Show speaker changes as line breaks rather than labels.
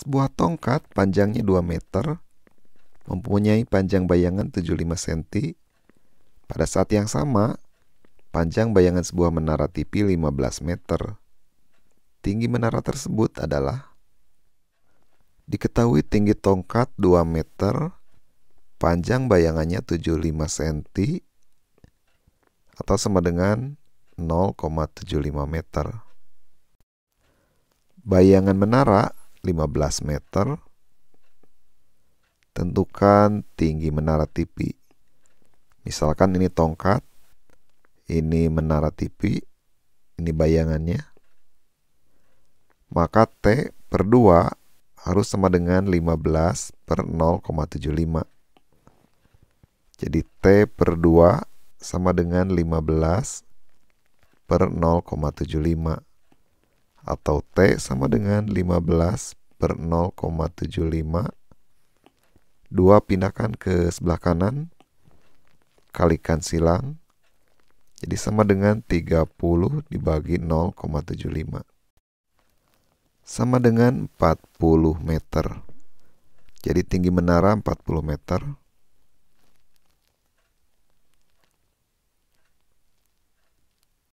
Sebuah tongkat panjangnya 2 meter mempunyai panjang bayangan 75 cm. Pada saat yang sama, panjang bayangan sebuah menara TV 15 meter. Tinggi menara tersebut adalah Diketahui tinggi tongkat 2 meter, panjang bayangannya 75 cm atau sama dengan 0,75 meter. Bayangan menara 15 meter. Tentukan tinggi menara TV. Misalkan ini tongkat, ini menara TV, ini bayangannya. Maka T per 2 harus sama dengan 15 per 0,75. Jadi T per 2 sama dengan 15 per 0,75 atau T sama dengan 15 per 0,75 2 pindahkan ke sebelah kanan kalikan silang jadi sama dengan 30 dibagi 0,75 sama dengan 40 meter jadi tinggi menara 40 meter